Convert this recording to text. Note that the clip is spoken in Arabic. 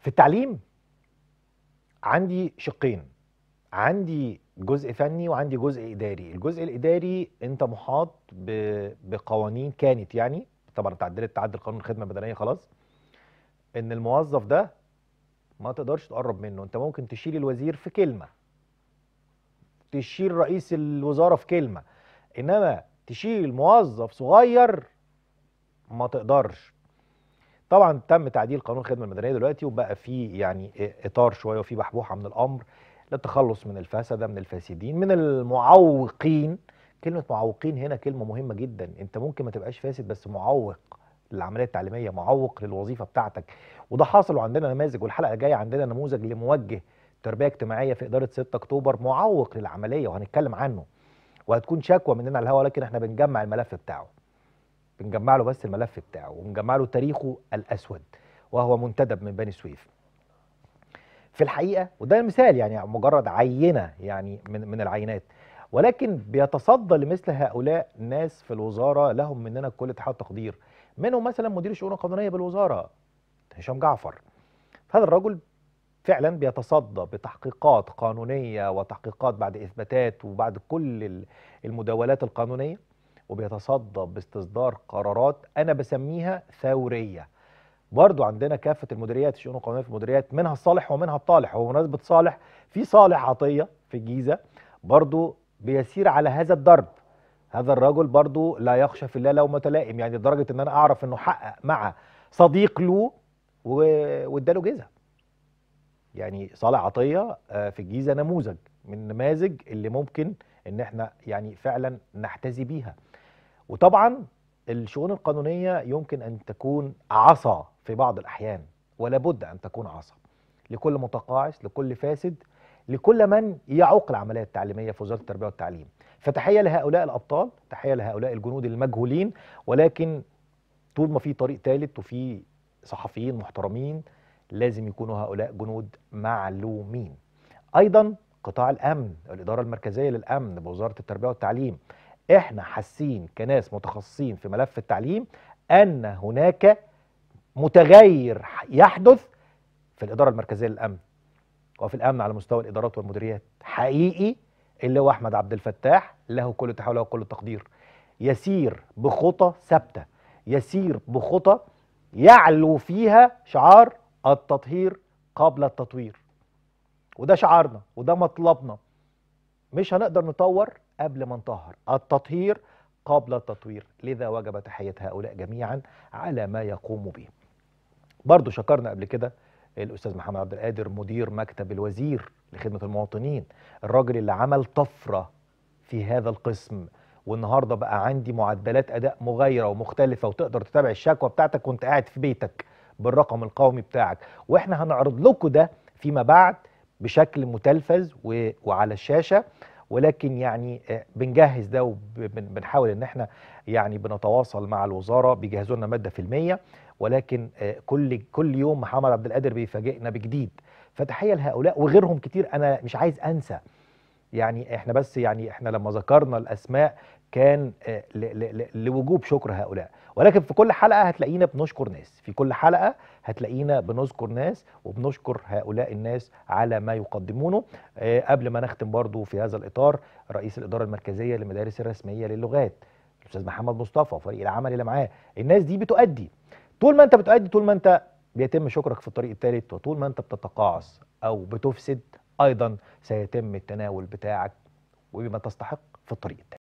في التعليم عندي شقين عندي جزء فني وعندي جزء اداري الجزء الاداري انت محاط بقوانين كانت يعني طبعا اتعدلت تعدل قانون الخدمه المدنيه خلاص ان الموظف ده ما تقدرش تقرب منه انت ممكن تشيل الوزير في كلمه تشيل رئيس الوزاره في كلمه انما تشيل موظف صغير ما تقدرش طبعا تم تعديل قانون الخدمه المدنيه دلوقتي وبقى في يعني اطار شويه وفي بحبوحه من الامر للتخلص من الفسده من الفاسدين من المعوقين كلمه معوقين هنا كلمه مهمه جدا انت ممكن ما تبقاش فاسد بس معوق للعمليه التعليميه معوق للوظيفه بتاعتك وده حاصل وعندنا نماذج والحلقه الجايه عندنا نموذج لموجه تربيه اجتماعيه في اداره 6 اكتوبر معوق للعمليه وهنتكلم عنه وهتكون شكوى مننا على الهواء لكن احنا بنجمع الملف بتاعه بنجمع له بس الملف بتاعه ونجمع له تاريخه الاسود وهو منتدب من بني سويف في الحقيقه وده مثال يعني مجرد عينه يعني من من العينات ولكن بيتصدى لمثل هؤلاء ناس في الوزاره لهم مننا كل اتحاد تقدير منهم مثلا مدير الشؤون القانونيه بالوزاره هشام جعفر هذا الرجل فعلا بيتصدى بتحقيقات قانونيه وتحقيقات بعد اثباتات وبعد كل المداولات القانونيه وبيتصدى باستصدار قرارات انا بسميها ثوريه برضو عندنا كافه المديريات الشؤون القوميه في المديريات منها الصالح ومنها الطالح وبمناسبه صالح في صالح عطيه في الجيزه برضو بيسير على هذا الدرب هذا الرجل برضو لا يخشى في الله لومة لائم يعني لدرجه ان انا اعرف انه حقق مع صديق له واداله جيزه. يعني صالح عطيه آه، في الجيزه نموذج من النماذج اللي ممكن ان احنا يعني فعلا نحتذي بيها وطبعا الشؤون القانونية يمكن أن تكون عصا في بعض الأحيان ولابد أن تكون عصا لكل متقاعس لكل فاسد لكل من يعوق العملية التعليمية في وزارة التربية والتعليم فتحية لهؤلاء الأبطال تحية لهؤلاء الجنود المجهولين ولكن طول ما في طريق ثالث وفي صحفيين محترمين لازم يكونوا هؤلاء جنود معلومين أيضا قطاع الأمن الإدارة المركزية للأمن بوزارة التربية والتعليم احنا حاسين كناس متخصصين في ملف التعليم ان هناك متغير يحدث في الاداره المركزيه للامن وفي الامن على مستوى الادارات والمديريات حقيقي اللي هو احمد عبد الفتاح له كل التحول وكل التقدير يسير بخطى ثابته يسير بخطى يعلو فيها شعار التطهير قبل التطوير وده شعارنا وده مطلبنا مش هنقدر نطور قبل ما نطهر التطهير قبل التطوير لذا وجب تحية هؤلاء جميعا على ما يقوموا به برضو شكرنا قبل كده الأستاذ محمد عبد القادر مدير مكتب الوزير لخدمة المواطنين الراجل اللي عمل طفرة في هذا القسم والنهارده بقى عندي معدلات أداء مغايرة ومختلفة وتقدر تتابع الشكوى بتاعتك وانت قاعد في بيتك بالرقم القومي بتاعك واحنا هنعرض لكم ده فيما بعد بشكل متلفز وعلى الشاشه ولكن يعني آه، بنجهز ده وبنحاول ان احنا يعني بنتواصل مع الوزاره بيجهزوا لنا ماده في المية ولكن آه، كل كل يوم محمد عبد القادر بيفاجئنا بجديد فتحيه لهؤلاء وغيرهم كتير انا مش عايز انسى يعني احنا بس يعني احنا لما ذكرنا الاسماء كان آه، لوجوب شكر هؤلاء ولكن في كل حلقه هتلاقينا بنشكر ناس في كل حلقه هتلاقينا بنذكر ناس وبنشكر هؤلاء الناس على ما يقدمونه آه، قبل ما نختم برضو في هذا الاطار رئيس الاداره المركزيه للمدارس الرسميه للغات الاستاذ محمد مصطفى وفريق العمل اللي معاه الناس دي بتؤدي طول ما انت بتؤدي طول ما انت بيتم شكرك في الطريق الثالث وطول ما انت بتتقاعس او بتفسد أيضا سيتم التناول بتاعك وبما تستحق في الطريق